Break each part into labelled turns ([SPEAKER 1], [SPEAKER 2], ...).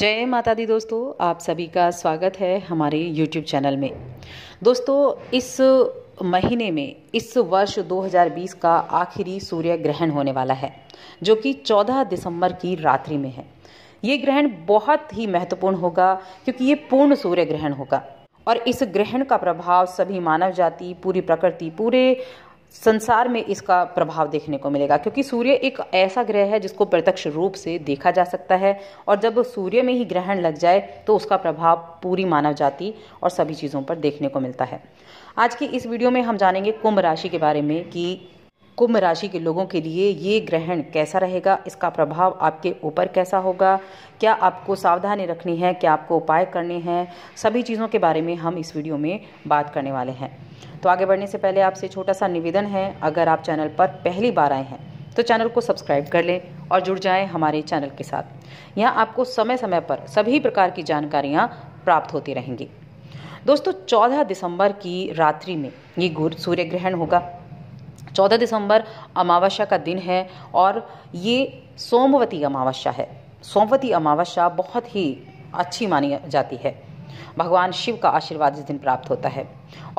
[SPEAKER 1] जय माता दी दोस्तों आप सभी का स्वागत है हमारे YouTube चैनल में दोस्तों इस महीने में इस वर्ष 2020 का आखिरी सूर्य ग्रहण होने वाला है जो कि 14 दिसंबर की रात्रि में है ये ग्रहण बहुत ही महत्वपूर्ण होगा क्योंकि ये पूर्ण सूर्य ग्रहण होगा और इस ग्रहण का प्रभाव सभी मानव जाति पूरी प्रकृति पूरे संसार में इसका प्रभाव देखने को मिलेगा क्योंकि सूर्य एक ऐसा ग्रह है जिसको प्रत्यक्ष रूप से देखा जा सकता है और जब सूर्य में ही ग्रहण लग जाए तो उसका प्रभाव पूरी मानव जाति और सभी चीज़ों पर देखने को मिलता है आज की इस वीडियो में हम जानेंगे कुंभ राशि के बारे में कि कुंभ राशि के लोगों के लिए ये ग्रहण कैसा रहेगा इसका प्रभाव आपके ऊपर कैसा होगा क्या आपको सावधानी रखनी है क्या आपको उपाय करने हैं सभी चीज़ों के बारे में हम इस वीडियो में बात करने वाले हैं तो आगे बढ़ने से पहले आपसे छोटा सा निवेदन है अगर आप चैनल पर पहली बार आए हैं तो चैनल को सब्सक्राइब कर लें और जुड़ जाएं हमारे चैनल के साथ यहाँ आपको समय समय पर सभी प्रकार की जानकारियाँ प्राप्त होती रहेंगी दोस्तों चौदह दिसंबर की रात्रि में ये सूर्य ग्रहण होगा चौदह दिसंबर अमावस्या का दिन है और ये सोमवती अमावस्या है सोमवती अमावस्या बहुत ही अच्छी मानी जाती है भगवान शिव का आशीर्वाद इस दिन प्राप्त होता है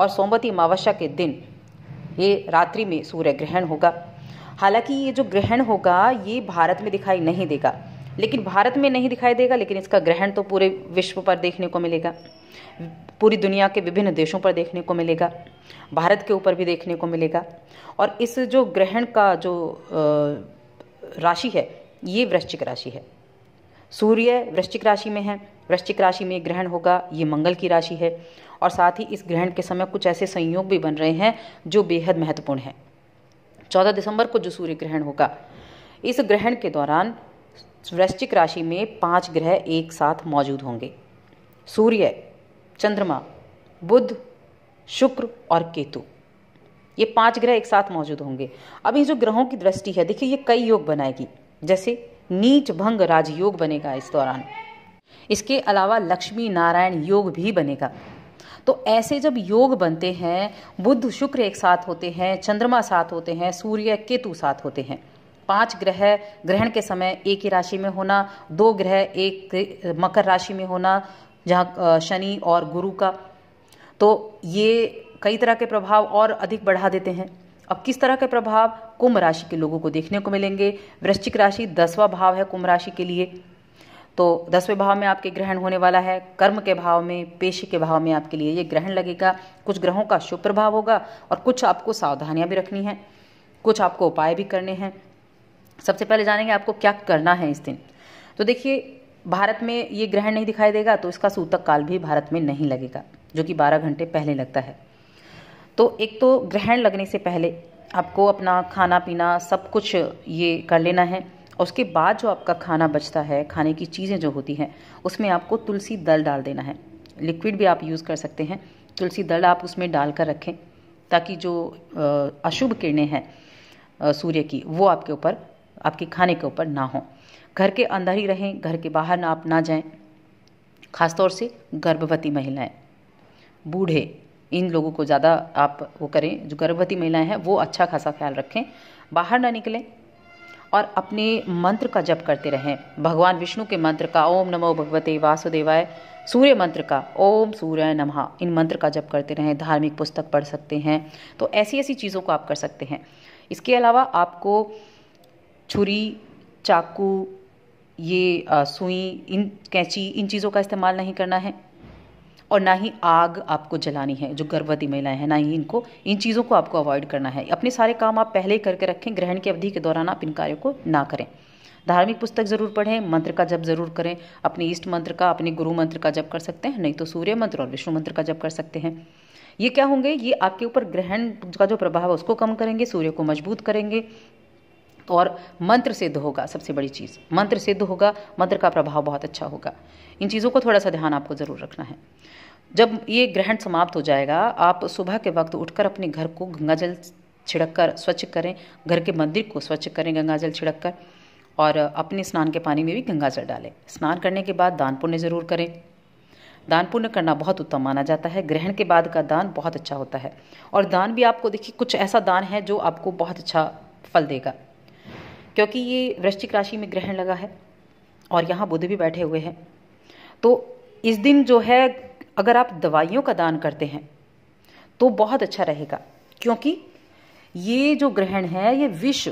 [SPEAKER 1] और सोमवती अमावस्या के दिन ये रात्रि में सूर्य ग्रहण होगा हालांकि ये जो ग्रहण होगा ये भारत में दिखाई नहीं देगा लेकिन भारत में नहीं दिखाई देगा लेकिन इसका ग्रहण तो पूरे विश्व पर देखने को मिलेगा पूरी दुनिया के विभिन्न देशों पर देखने को मिलेगा भारत के ऊपर भी देखने को मिलेगा और इस जो ग्रहण का जो राशि है ये वृश्चिक राशि है सूर्य वृश्चिक राशि में है वृश्चिक राशि में ग्रहण होगा ये मंगल की राशि है और साथ ही इस ग्रहण के समय कुछ ऐसे संयोग भी बन रहे हैं जो बेहद महत्वपूर्ण हैं चौदह दिसंबर को जो सूर्य ग्रहण होगा इस ग्रहण के दौरान वृश्चिक राशि में पांच ग्रह एक साथ मौजूद होंगे सूर्य चंद्रमा बुध शुक्र और केतु ये पांच ग्रह एक साथ मौजूद होंगे अब ये जो ग्रहों की दृष्टि है देखिए ये कई योग बनाएगी जैसे नीच भंग राजयोग बनेगा इस दौरान इसके अलावा लक्ष्मी नारायण योग भी बनेगा तो ऐसे जब योग बनते हैं बुद्ध शुक्र एक साथ होते हैं चंद्रमा साथ होते हैं सूर्य केतु साथ होते हैं पांच ग्रह ग्रहण के समय एक ही राशि में होना दो ग्रह एक मकर राशि में होना जहाँ शनि और गुरु का तो ये कई तरह के प्रभाव और अधिक बढ़ा देते हैं अब किस तरह के प्रभाव कुंभ राशि के लोगों को देखने को मिलेंगे वृश्चिक राशि दसवां भाव है कुंभ राशि के लिए तो दसवें भाव में आपके ग्रहण होने वाला है कर्म के भाव में पेशे के भाव में आपके लिए ये ग्रहण लगेगा कुछ ग्रहों का शुभ प्रभाव होगा और कुछ आपको सावधानियां भी रखनी है कुछ आपको उपाय भी करने हैं सबसे पहले जानेंगे आपको क्या करना है इस दिन तो देखिए भारत में ये ग्रहण नहीं दिखाई देगा तो इसका सूतक काल भी भारत में नहीं लगेगा जो कि बारह घंटे पहले लगता है तो एक तो ग्रहण लगने से पहले आपको अपना खाना पीना सब कुछ ये कर लेना है उसके बाद जो आपका खाना बचता है खाने की चीज़ें जो होती हैं उसमें आपको तुलसी दल डाल देना है लिक्विड भी आप यूज़ कर सकते हैं तुलसी दल आप उसमें डाल कर रखें ताकि जो अशुभ किरणें हैं सूर्य की वो आपके ऊपर आपके खाने के ऊपर ना हो घर के अंदर ही रहें घर के बाहर ना आप ना जाएं खासतौर से गर्भवती महिलाएं बूढ़े इन लोगों को ज़्यादा आप वो करें जो गर्भवती महिलाएं हैं वो अच्छा खासा ख्याल रखें बाहर ना निकलें और अपने मंत्र का जप करते रहें भगवान विष्णु के मंत्र का ओम नमो भगवते वासुदेवाय सूर्य मंत्र का ओम सूर्य नमः इन मंत्र का जप करते रहें धार्मिक पुस्तक पढ़ सकते हैं तो ऐसी ऐसी चीज़ों को आप कर सकते हैं इसके अलावा आपको छुरी चाकू ये सुई इन कैंची इन चीज़ों का इस्तेमाल नहीं करना है और ना ही आग आपको जलानी है जो गर्भवती महिलाएं हैं ना ही इनको इन चीज़ों को आपको अवॉइड करना है अपने सारे काम आप पहले ही करके रखें ग्रहण की अवधि के दौरान आप इन कार्यों को ना करें धार्मिक पुस्तक जरूर पढ़ें मंत्र का जप जरूर करें अपने ईष्ट मंत्र का अपने गुरु मंत्र का जप कर सकते हैं नहीं तो सूर्य मंत्र और विष्णु मंत्र का जप कर सकते हैं ये क्या होंगे ये आपके ऊपर ग्रहण का जो प्रभाव है उसको कम करेंगे सूर्य को मजबूत करेंगे और मंत्र सिद्ध होगा सबसे बड़ी चीज़ मंत्र सिद्ध होगा मंत्र का प्रभाव बहुत अच्छा होगा इन चीज़ों को थोड़ा सा ध्यान आपको ज़रूर रखना है जब ये ग्रहण समाप्त हो जाएगा आप सुबह के वक्त उठकर अपने घर को गंगा जल छिड़क कर स्वच्छ करें घर के मंदिर को स्वच्छ करें गंगा जल छिड़क कर और अपने स्नान के पानी में भी गंगा जल डालें स्नान करने के बाद दान पुण्य जरूर करें दान पुण्य करना बहुत उत्तम माना जाता है ग्रहण के बाद का दान बहुत अच्छा होता है और दान भी आपको देखिए कुछ ऐसा दान है जो आपको बहुत अच्छा फल देगा क्योंकि ये वृश्चिक राशि में ग्रहण लगा है और यहाँ बुध भी बैठे हुए हैं तो इस दिन जो है अगर आप दवाइयों का दान करते हैं तो बहुत अच्छा रहेगा क्योंकि ये जो ग्रहण है ये विष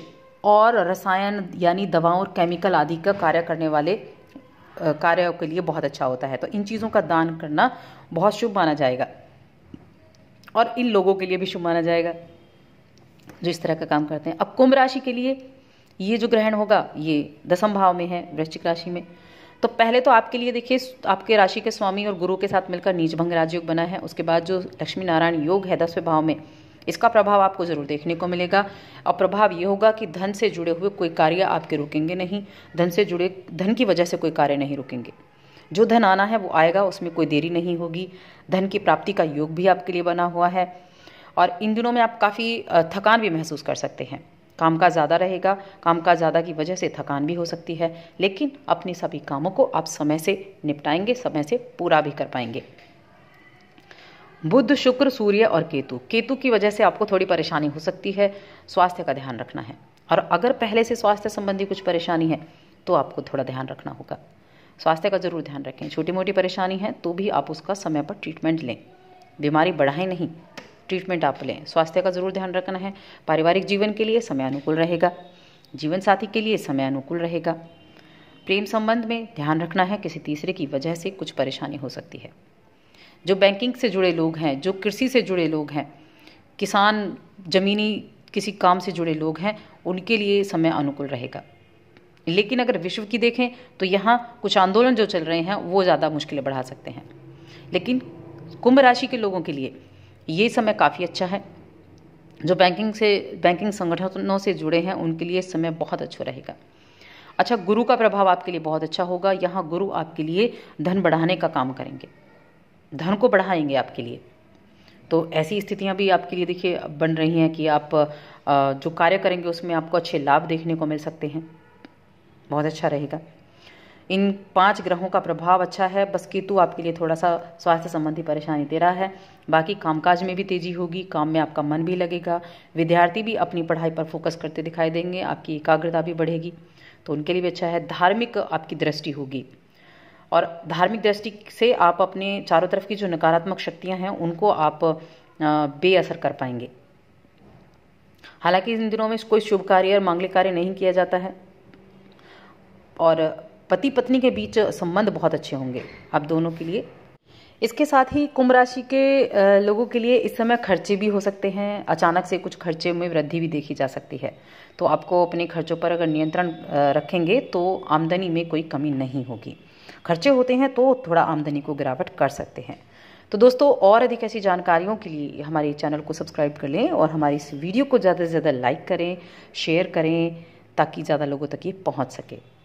[SPEAKER 1] और रसायन यानी दवाओं और केमिकल आदि का कार्य करने वाले कार्यों के लिए बहुत अच्छा होता है तो इन चीज़ों का दान करना बहुत शुभ माना जाएगा और इन लोगों के लिए भी शुभ माना जाएगा जो इस तरह का काम करते हैं अब कुंभ राशि के लिए ये जो ग्रहण होगा ये दसम भाव में है वृश्चिक राशि में तो पहले तो आपके लिए देखिए आपके राशि के स्वामी और गुरु के साथ मिलकर नीच भंग राजयोग बना है उसके बाद जो लक्ष्मी नारायण योग है दसवें भाव में इसका प्रभाव आपको जरूर देखने को मिलेगा और प्रभाव ये होगा कि धन से जुड़े हुए कोई कार्य आपके रुकेंगे नहीं धन से जुड़े धन की वजह से कोई कार्य नहीं रुकेंगे जो धन आना है वो आएगा उसमें कोई देरी नहीं होगी धन की प्राप्ति का योग भी आपके लिए बना हुआ है और इन दिनों में आप काफ़ी थकान भी महसूस कर सकते हैं काम का ज़्यादा रहेगा काम का ज़्यादा की वजह से थकान भी हो सकती है लेकिन अपने सभी कामों को आप समय से निपटाएंगे समय से पूरा भी कर पाएंगे बुध शुक्र सूर्य और केतु केतु की वजह से आपको थोड़ी परेशानी हो सकती है स्वास्थ्य का ध्यान रखना है और अगर पहले से स्वास्थ्य संबंधी कुछ परेशानी है तो आपको थोड़ा ध्यान रखना होगा स्वास्थ्य का जरूर ध्यान रखें छोटी मोटी परेशानी है तो भी आप उसका समय पर ट्रीटमेंट लें बीमारी बढ़ाएं नहीं ट्रीटमेंट आप लें स्वास्थ्य का जरूर ध्यान रखना है पारिवारिक जीवन के लिए समय अनुकूल रहेगा जीवन साथी के लिए समय अनुकूल रहेगा प्रेम संबंध में ध्यान रखना है किसी तीसरे की वजह से कुछ परेशानी हो सकती है जो बैंकिंग से जुड़े लोग हैं जो कृषि से जुड़े लोग हैं किसान जमीनी किसी काम से जुड़े लोग हैं उनके लिए समय अनुकूल रहेगा लेकिन अगर विश्व की देखें तो यहाँ कुछ आंदोलन जो चल रहे हैं वो ज़्यादा मुश्किलें बढ़ा सकते हैं लेकिन कुंभ राशि के लोगों के लिए ये समय काफ़ी अच्छा है जो बैंकिंग से बैंकिंग संगठनों से जुड़े हैं उनके लिए समय बहुत अच्छा रहेगा अच्छा गुरु का प्रभाव आपके लिए बहुत अच्छा होगा यहाँ गुरु आपके लिए धन बढ़ाने का काम करेंगे धन को बढ़ाएंगे आपके लिए तो ऐसी स्थितियाँ भी आपके लिए देखिए बन रही हैं कि आप जो कार्य करेंगे उसमें आपको अच्छे लाभ देखने को मिल सकते हैं बहुत अच्छा रहेगा इन पांच ग्रहों का प्रभाव अच्छा है बस केतु आपके लिए थोड़ा सा स्वास्थ्य संबंधी परेशानी दे रहा है बाकी कामकाज में भी तेजी होगी काम में आपका मन भी लगेगा विद्यार्थी भी अपनी पढ़ाई पर फोकस करते दिखाई देंगे आपकी एकाग्रता भी बढ़ेगी तो उनके लिए भी अच्छा है धार्मिक आपकी दृष्टि होगी और धार्मिक दृष्टि से आप अपने चारों तरफ की जो नकारात्मक शक्तियाँ हैं उनको आप बेअसर कर पाएंगे हालांकि इन दिनों में कोई शुभ कार्य और मांगलिक कार्य नहीं किया जाता है और पति पत्नी के बीच संबंध बहुत अच्छे होंगे आप दोनों के लिए इसके साथ ही कुंभ राशि के लोगों के लिए इस समय खर्चे भी हो सकते हैं अचानक से कुछ खर्चे में वृद्धि भी देखी जा सकती है तो आपको अपने खर्चों पर अगर नियंत्रण रखेंगे तो आमदनी में कोई कमी नहीं होगी खर्चे होते हैं तो थोड़ा आमदनी को गिरावट कर सकते हैं तो दोस्तों और अधिक ऐसी जानकारियों के लिए हमारे चैनल को सब्सक्राइब कर लें और हमारी इस वीडियो को ज़्यादा से ज़्यादा लाइक करें शेयर करें ताकि ज़्यादा लोगों तक ये पहुँच सके